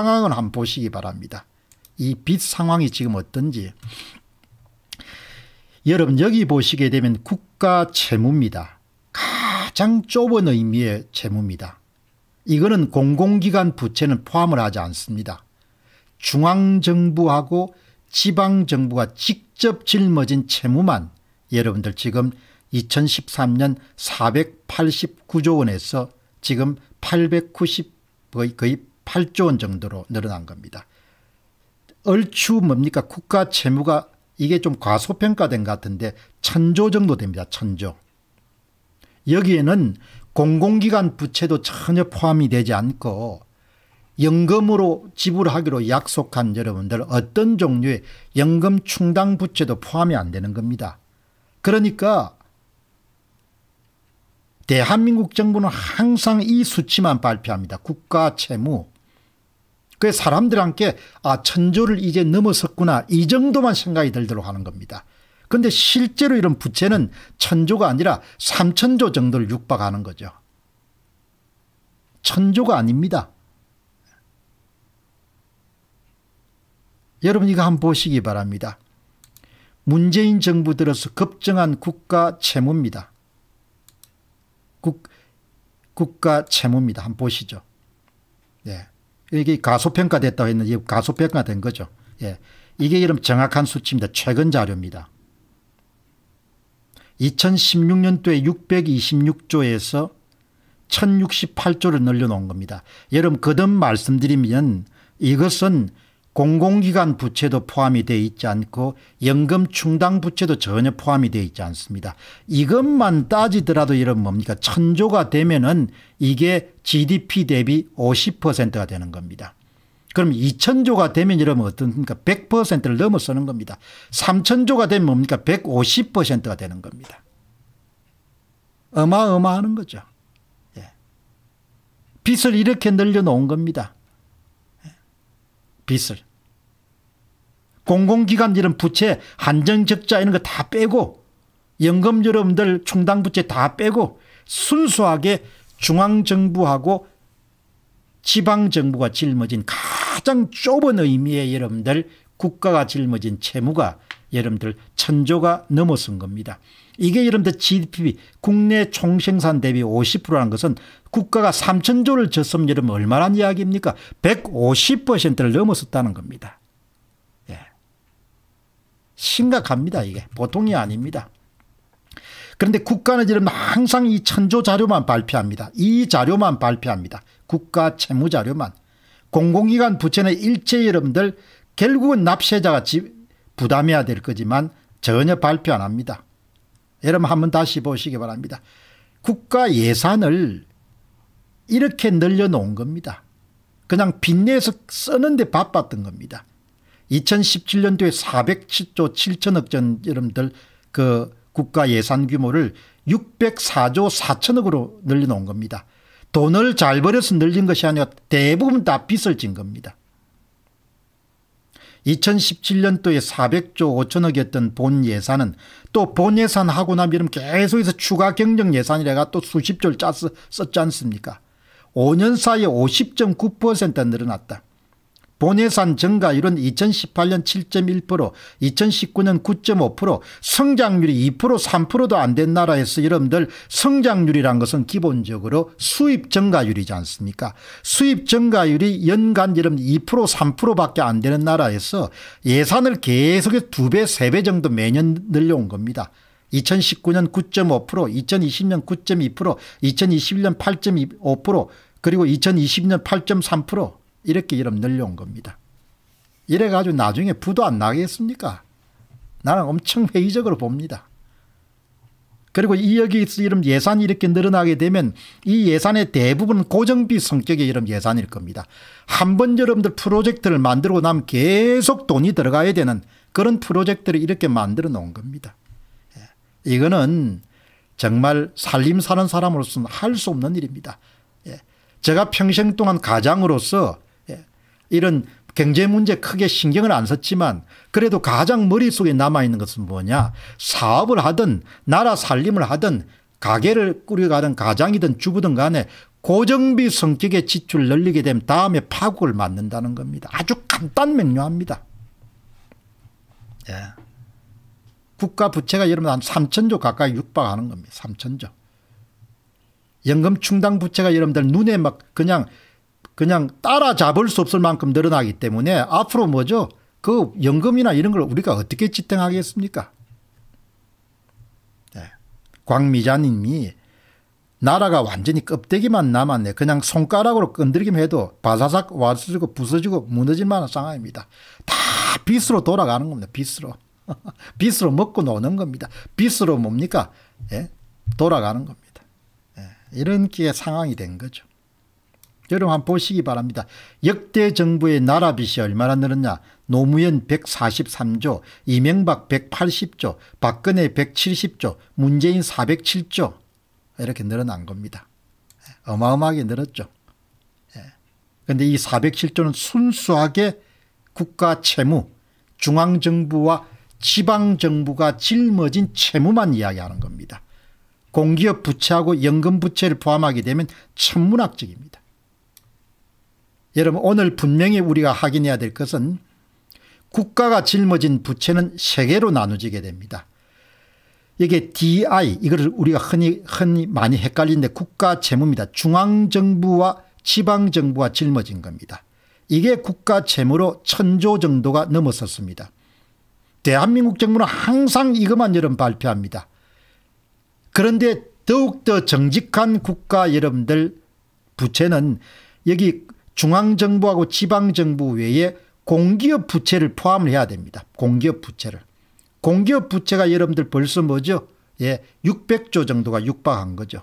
상황을 한번 보시기 바랍니다. 이 빚 상황이 지금 어떤지. 여러분 여기 보시게 되면 국가 채무입니다. 가장 좁은 의미의 채무입니다. 이거는 공공기관 부채는 포함을 하지 않습니다. 중앙정부하고 지방정부가 직접 짊어진 채무만 여러분들 지금 2013년 489조 원에서 지금 890 거의, 8조 원 정도로 늘어난 겁니다. 얼추 뭡니까 국가 채무가 이게 좀 과소평가된 것 같은데 천조 정도 됩니다. 천조. 여기에는 공공기관 부채도 전혀 포함이 되지 않고 연금으로 지불하기로 약속한 여러분들 어떤 종류의 연금 충당 부채도 포함이 안 되는 겁니다. 그러니까 대한민국 정부는 항상 이 수치만 발표합니다. 국가 채무. 그 사람들한테 아 천조를 이제 넘어섰구나 이 정도만 생각이 들도록 하는 겁니다. 그런데 실제로 이런 부채는 천조가 아니라 삼천조 정도를 육박하는 거죠. 천조가 아닙니다. 여러분 이거 한번 보시기 바랍니다. 문재인 정부 들어서 급증한 국가 채무입니다. 국, 국가 채무입니다. 한번 보시죠. 네. 이게 가소평가됐다고 했는데 가소평가된 거죠. 예. 이게 이름 정확한 수치입니다. 최근 자료입니다. 2016년도에 626조에서 1068조를 늘려놓은 겁니다. 여러분 거듭 말씀드리면 이것은 공공기관 부채도 포함이 되어 있지 않고 연금 충당 부채도 전혀 포함이 되어 있지 않습니다. 이것만 따지더라도 이런 뭡니까 천조가 되면은 이게 GDP 대비 50%가 되는 겁니다. 그럼 2천조가 되면 이러면 어떻습니까? 100%를 넘어서는 겁니다. 3천조가 되면 뭡니까? 150%가 되는 겁니다. 어마어마하는 거죠. 예. 빚을 이렇게 늘려놓은 겁니다. 빚을 공공기관 이런 부채 한정적자 이런 거 다 빼고 연금 여러분들 충당부채 다 빼고 순수하게 중앙정부하고 지방정부가 짊어진 가장 좁은 의미의 여러분들 국가가 짊어진 채무가 여러분들 천조가 넘어선 겁니다. 이게 여러분들 GDP 국내 총생산 대비 50%라는 것은 국가가 3천조를 졌으면 여러분 얼마란 이야기입니까? 150%를 넘어섰다는 겁니다. 예. 심각합니다. 이게 보통이 아닙니다. 그런데 국가는 여러분 항상 이 천조 자료만 발표합니다. 이 자료만 발표합니다. 국가 채무 자료만. 공공기관 부채는 일체 여러분들 결국은 납세자가 집 부담해야 될 거지만 전혀 발표 안 합니다. 여러분 한 번 다시 보시기 바랍니다. 국가 예산을 이렇게 늘려놓은 겁니다. 그냥 빚내서 쓰는데 바빴던 겁니다. 2017년도에 407조 7천억 전 여러분들 그 국가 예산 규모를 604조 4천억으로 늘려놓은 겁니다. 돈을 잘 벌여서 늘린 것이 아니라 대부분 다 빚을 진 겁니다. 2017년도에 400조 5천억이었던 본 예산은 또 본 예산하고 나면 이러 계속해서 추가 경정 예산이라가 또 수십 조를 짰, 썼지 않습니까 5년 사이에 50.9% 늘어났다. 본예산 증가율은 2018년 7.1% 2019년 9.5% 성장률이 2% 3%도 안 된 나라에서 여러분들 성장률이란 것은 기본적으로 수입 증가율이지 않습니까 수입 증가율이 연간 여러분 2% 3%밖에 안 되는 나라에서 예산을 계속해서 2배 3배 정도 매년 늘려온 겁니다. 2019년 9.5% 2020년 9.2% 2021년 8.5% 그리고 2020년 8.3% 이렇게 이름 늘려온 겁니다. 이래가지고 나중에 부도 안 나겠습니까? 나는 엄청 회의적으로 봅니다. 그리고 이 여기 이름 예산이 이렇게 늘어나게 되면 이 예산의 대부분 고정비 성격의 이름 예산일 겁니다. 한 번 여러분들 프로젝트를 만들고 나면 계속 돈이 들어가야 되는 그런 프로젝트를 이렇게 만들어 놓은 겁니다. 예. 이거는 정말 살림 사는 사람으로서는 할 수 없는 일입니다. 예. 제가 평생 동안 가장으로서 이런 경제 문제 크게 신경을 안 썼지만 그래도 가장 머릿속에 남아있는 것은 뭐냐 사업을 하든 나라 살림을 하든 가게를 꾸려가는 가장이든 주부든 간에 고정비 성격의 지출을 늘리게 되면 다음에 파국을 맞는다는 겁니다. 아주 간단 명료합니다. 예. 국가 부채가 여러분 한 3천조 가까이 육박하는 겁니다. 3천조. 연금 충당 부채가 여러분들 눈에 막 그냥 그냥 따라잡을 수 없을 만큼 늘어나기 때문에 앞으로 뭐죠? 그 연금이나 이런 걸 우리가 어떻게 지탱하겠습니까? 네. 광미자님이 나라가 완전히 껍데기만 남았네. 그냥 손가락으로 건드리기만 해도 바사삭 와지고 부서지고 무너질 만한 상황입니다. 다 빚으로 돌아가는 겁니다. 빚으로. 빚으로 먹고 노는 겁니다. 빚으로 뭡니까? 예? 돌아가는 겁니다. 예. 이런 기의 상황이 된 거죠. 여러분 한 번 보시기 바랍니다. 역대 정부의 나라빚이 얼마나 늘었냐. 노무현 143조, 이명박 180조, 박근혜 170조, 문재인 407조 이렇게 늘어난 겁니다. 예, 어마어마하게 늘었죠. 그런데 예. 이 407조는 순수하게 국가 채무, 중앙정부와 지방정부가 짊어진 채무만 이야기하는 겁니다. 공기업 부채하고 연금 부채를 포함하게 되면 천문학적입니다. 여러분 오늘 분명히 우리가 확인해야 될 것은 국가가 짊어진 부채는 세 개로 나누지게 됩니다. 이게 DI 이거를 우리가 흔히 흔히 많이 헷갈리는데 국가 재무입니다. 중앙정부와 지방정부와 짊어진 겁니다. 이게 국가 재무로 천조 정도가 넘었었습니다. 대한민국 정부는 항상 이것만 여러분 발표합니다. 그런데 더욱더 정직한 국가 여러분들 부채는 여기 중앙정부하고 지방정부 외에 공기업 부채를 포함을 해야 됩니다. 공기업 부채를. 공기업 부채가 여러분들 벌써 뭐죠? 예, 600조 정도가 육박한 거죠.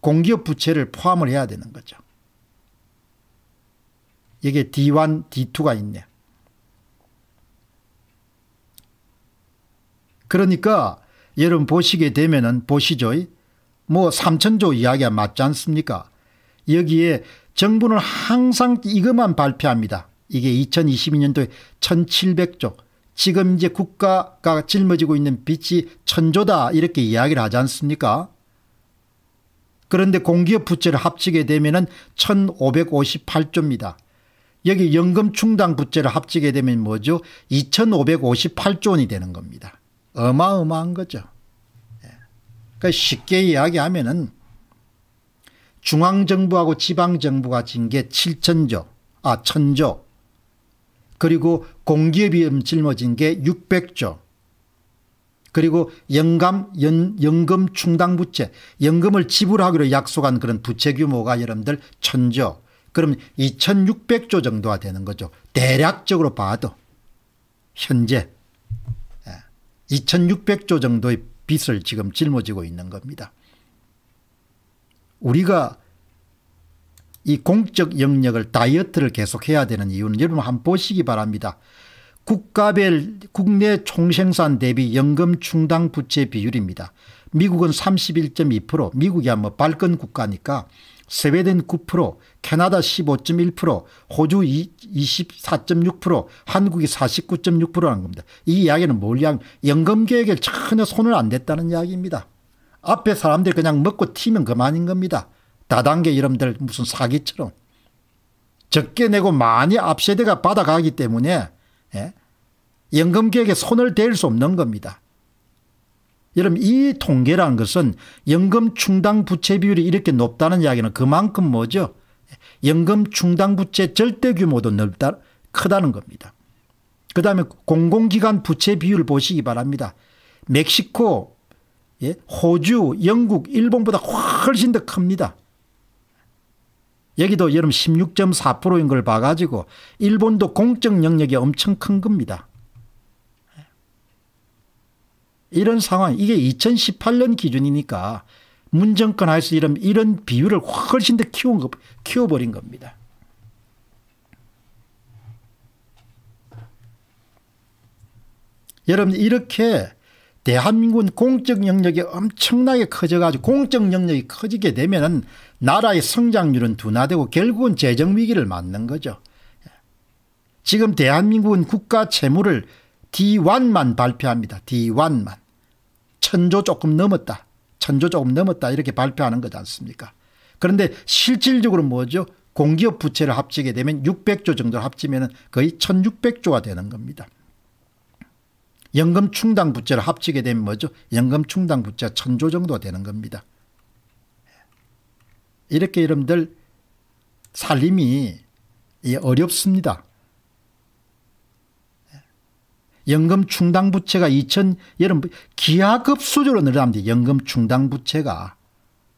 공기업 부채를 포함을 해야 되는 거죠. 여기 D1, D2가 있네. 그러니까 여러분 보시게 되면은 보시죠. 뭐 3천조 이야기가 맞지 않습니까? 여기에 정부는 항상 이것만 발표합니다. 이게 2022년도에 1700조 지금 이제 국가가 짊어지고 있는 빚이 천조다 이렇게 이야기를 하지 않습니까 그런데 공기업 부채를 합치게 되면 1558조입니다. 여기 연금 충당 부채를 합치게 되면 뭐죠 2558조 원이 되는 겁니다. 어마어마한 거죠. 예. 그러니까 쉽게 이야기하면 은 중앙정부하고 지방정부가 진 게 7천조 아 천조 그리고 공기업이 짊어진 게 600조 그리고 연감, 연, 연금 충당 부채 연금을 지불하기로 약속한 그런 부채 규모가 여러분들 천조 그럼 2600조 정도가 되는 거죠. 대략적으로 봐도 현재 2600조 예. 정도의 빚을 지금 짊어지고 있는 겁니다. 우리가 이 공적 영역을 다이어트를 계속해야 되는 이유는 여러분 한번 보시기 바랍니다. 국가별 국내 총생산 대비 연금 충당 부채 비율입니다. 미국은 31.2% 미국이야 뭐 발권 국가니까 스웨덴 9% 캐나다 15.1% 호주 24.6% 한국이 49.6%라는 겁니다. 이 이야기는 뭘 이야기 연금 계획에 전혀 손을 안 댔다는 이야기입니다. 앞에 사람들 그냥 먹고 튀면 그만인 겁니다. 다단계 이름들 무슨 사기처럼. 적게 내고 많이 앞세대가 받아가기 때문에 예? 연금계획에 손을 댈 수 없는 겁니다. 여러분 이 통계란 것은 연금 충당 부채 비율이 이렇게 높다는 이야기는 그만큼 뭐죠? 연금 충당 부채 절대 규모도 넓다, 크다는 겁니다. 그 다음에 공공기관 부채 비율 보시기 바랍니다. 멕시코 예? 호주, 영국, 일본보다 훨씬 더 큽니다. 여기도 여름 16.4%인 걸 봐가지고 일본도 공적 영역이 엄청 큰 겁니다. 이런 상황 이게 2018년 기준이니까 문정권 하에서 이런, 이런 비율을 훨씬 더 키운 거, 키워버린 겁니다. 여러분 이렇게 대한민국은 공적 영역이 엄청나게 커져가지고 공적 영역이 커지게 되면은 나라의 성장률은 둔화되고 결국은 재정위기를 맞는 거죠. 지금 대한민국은 국가 채무를 D1만 발표합니다. D1만. 천조 조금 넘었다. 천조 조금 넘었다 이렇게 발표하는 거지 않습니까 그런데 실질적으로 뭐죠? 공기업 부채를 합치게 되면 600조 정도 합치면 거의 1600조가 되는 겁니다. 연금 충당 부채를 합치게 되면 뭐죠? 연금 충당 부채 천조 정도 되는 겁니다. 이렇게 여러분들 살림이 어렵습니다. 연금 충당 부채가 2000 여러분 기하급 수준으로 늘어납니다. 연금 충당 부채가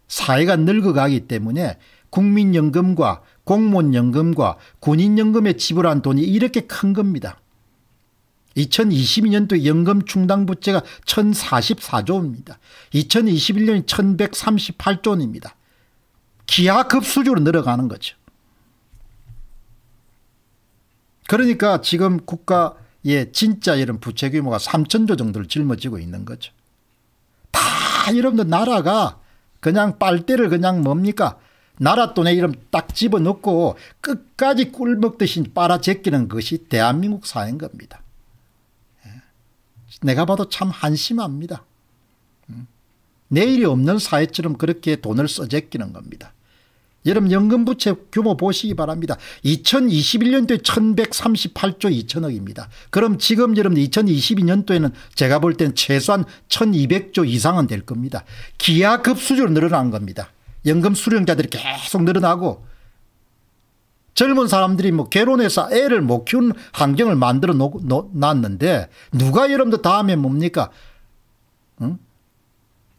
사회가 늙어가기 때문에 국민연금과 공무원연금과 군인연금에 지불한 돈이 이렇게 큰 겁니다. 2022년도 연금 충당 부채가 1044조 입니다 2021년이 1138조 입니다 기하급수적으로 늘어가는 거죠. 그러니까 지금 국가의 진짜 이런 부채 규모가 3천조 정도를 짊어지고 있는 거죠. 다 여러분들 나라가 그냥 빨대를 그냥 뭡니까 나라 돈에 이름 딱 집어넣고 끝까지 꿀 먹듯이 빨아제끼는 것이 대한민국 사회인 겁니다. 내가 봐도 참 한심합니다. 음. 내일이 없는 사회처럼 그렇게 돈을 써제끼는 겁니다. 여러분 연금부채 규모 보시기 바랍니다. 2021년도에 1138조 2천억입니다. 그럼 지금 여러분 2022년도에는 제가 볼 땐 최소한 1200조 이상은 될 겁니다. 기하급수적으로 늘어난 겁니다. 연금 수령자들이 계속 늘어나고 젊은 사람들이 뭐 결혼해서 애를 못키운 환경을 만들어 놓, 놓, 놨는데 누가 여러분들 다음에 뭡니까? 응?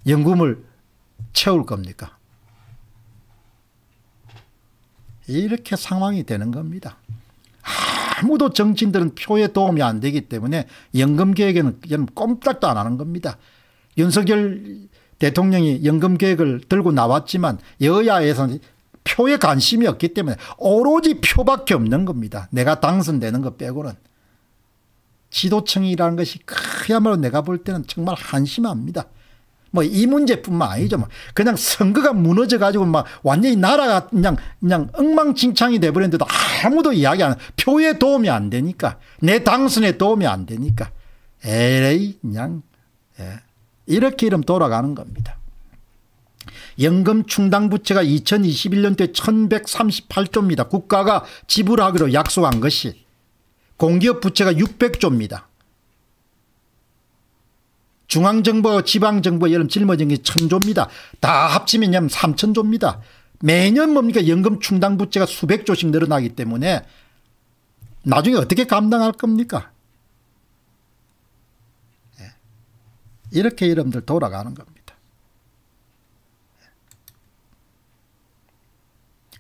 연금을 채울 겁니까? 이렇게 상황이 되는 겁니다. 아무도 정치인들은 표에 도움이 안 되기 때문에 연금 계획에는 꼼짝도 안 하는 겁니다. 윤석열 대통령이 연금 계획을 들고 나왔지만 여야에서 는 표에 관심이 없기 때문에 오로지 표밖에 없는 겁니다. 내가 당선되는 것 빼고는. 지도층이라는 것이 그야말로 내가 볼 때는 정말 한심합니다. 뭐 이 문제뿐만 아니죠. 뭐 그냥 선거가 무너져 가지고 막 완전히 나라가 그냥 그냥 엉망진창이 돼 버렸는데도 아무도 이야기 안 표에 도움이 안 되니까 내 당선에 도움이 안 되니까 에이 그냥 예. 이렇게 이름 돌아가는 겁니다. 연금 충당 부채가 2021년도에 1138조입니다. 국가가 지불하기로 약속한 것이 공기업 부채가 600조입니다. 중앙정부, 지방정부 이런 짊어진 게1 0 0 0조입니다다 합치면 약 3천조입니다. 매년 뭡니까 연금 충당 부채가 수백조씩 늘어나기 때문에 나중에 어떻게 감당할 겁니까? 예. 이렇게 여러분들 돌아가는 겁니다.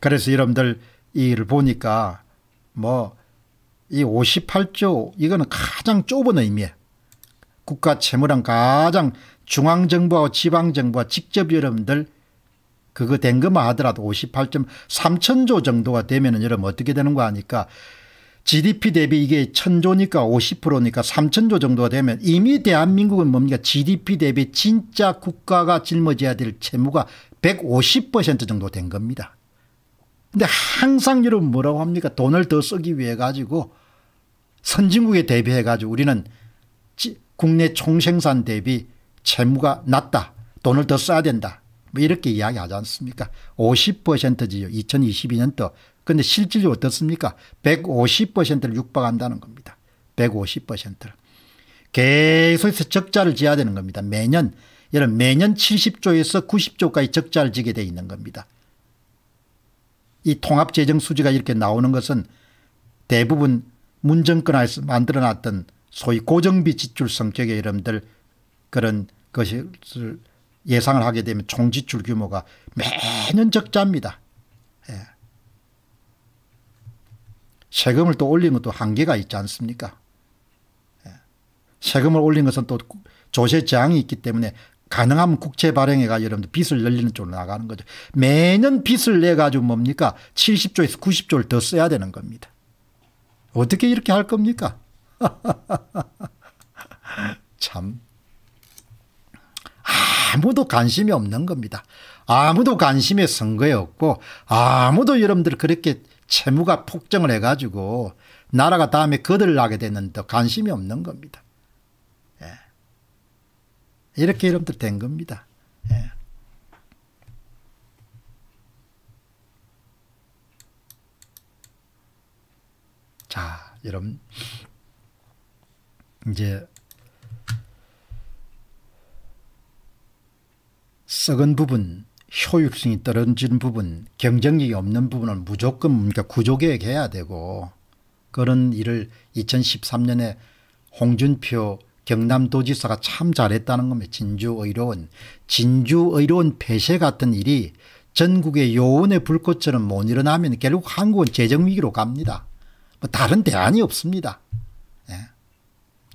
그래서 여러분들 이 일을 보니까 뭐 이 58조 이거는 가장 좁은 의미에 국가 채무란 가장 중앙정부와 지방정부와 직접 여러분들 그거 된 것만 하더라도 58.3천조 정도가 되면은 여러분 어떻게 되는 거 아니까 GDP 대비 이게 천조니까 50%니까 3천조 정도가 되면 이미 대한민국은 뭡니까 GDP 대비 진짜 국가가 짊어져야 될 채무가 150% 정도 된 겁니다. 근데 항상 여러분 뭐라고 합니까? 돈을 더 쓰기 위해 가지고 선진국에 대비해 가지고 우리는 국내 총생산 대비 채무가 낮다. 돈을 더 써야 된다. 뭐 이렇게 이야기하지 않습니까? 50%지요. 2022년도. 근데 실질이 어떻습니까? 150%를 육박한다는 겁니다. 150%를. 계속해서 적자를 지어야 되는 겁니다. 매년, 여러분 매년 70조에서 90조까지 적자를 지게 돼 있는 겁니다. 이 통합재정 수지가 이렇게 나오는 것은 대부분 문정권에서 만들어놨던 소위 고정비 지출 성격의 여러분들 그런 것을 예상을 하게 되면 총지출 규모가 매년 적자입니다. 예. 세금을 또올린 것도 한계가 있지 않습니까? 예. 세금을 올린 것은 또 조세 재앙이 있기 때문에 가능하면 국채 발행해가 여러분들 빚을 늘리는 쪽으로 나가는 거죠. 매년 빚을 내가지고 뭡니까 70조에서 90조를 더 써야 되는 겁니다. 어떻게 이렇게 할 겁니까? 참 아무도 관심이 없는 겁니다. 아무도 관심에 선거에 없고 아무도 여러분들 그렇게 채무가 폭증을 해가지고 나라가 다음에 거들나게 되는데 관심이 없는 겁니다. 이렇게 이름들 된 겁니다. 예. 자, 여러분 이제 썩은 부분, 효율성이 떨어지 부분, 경쟁력이 없는 부분을 무조건 그러니까 구조개혁해야 되고 그런 일을 2013년에 홍준표 경남도지사가 참 잘했다는 겁니다. 진주의료원. 진주의료원 폐쇄 같은 일이 전국의 요원의 불꽃처럼 못 일어나면 결국 한국은 재정위기로 갑니다. 뭐 다른 대안이 없습니다. 예.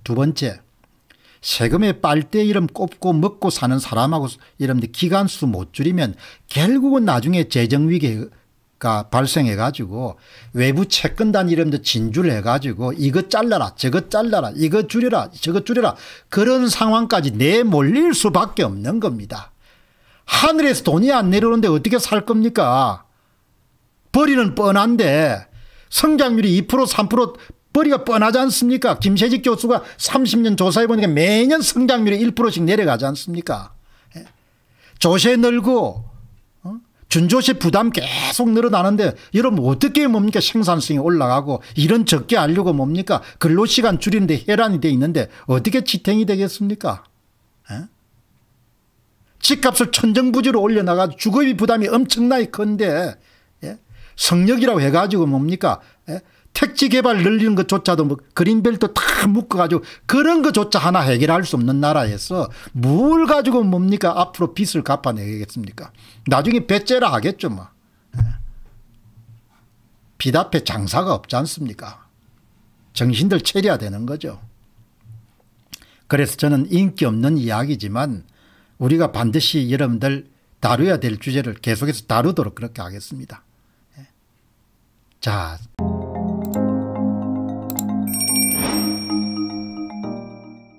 두 번째, 세금에 빨대 이름 꼽고 먹고 사는 사람하고 이런 기간수 못 줄이면 결국은 나중에 재정위기에 가 발생해 가지고 외부 채권단 이름도 진주를 해 가지고 이거 잘라라 저거 잘라라 이거 줄여라 저거 줄여라 그런 상황까지 내몰릴 수밖에 없는 겁니다. 하늘에서 돈이 안 내려오는데 어떻게 살 겁니까? 버리는 뻔한데 성장률이 2% 3% 버리가 뻔하지 않습니까? 김세직 교수가 30년 조사해 보니까 매년 성장률이 1%씩 내려가지 않습니까? 예. 조세 늘고 준조시 부담 계속 늘어나는데 여러분 어떻게 뭡니까 생산성이 올라가고 이런 적게 알려고 뭡니까 근로시간 줄이는데 혈안이 돼 있는데 어떻게 지탱이 되겠습니까? 에? 집값을 천정부지로 올려나가 주거비 부담이 엄청나게 큰데 예? 성력이라고 해가지고 뭡니까 예? 택지 개발 늘리는 것조차도 뭐 그린벨트 다 묶어가지고 그런 것조차 하나 해결할 수 없는 나라에서 뭘 가지고 뭡니까 앞으로 빚을 갚아내겠습니까 나중에 배째라 하겠죠 뭐. 네. 빚 앞에 장사가 없지 않습니까 정신들 체려야 되는 거죠 그래서 저는 인기 없는 이야기지만 우리가 반드시 여러분들 다뤄야 될 주제를 계속해서 다루도록 그렇게 하겠습니다 네. 자.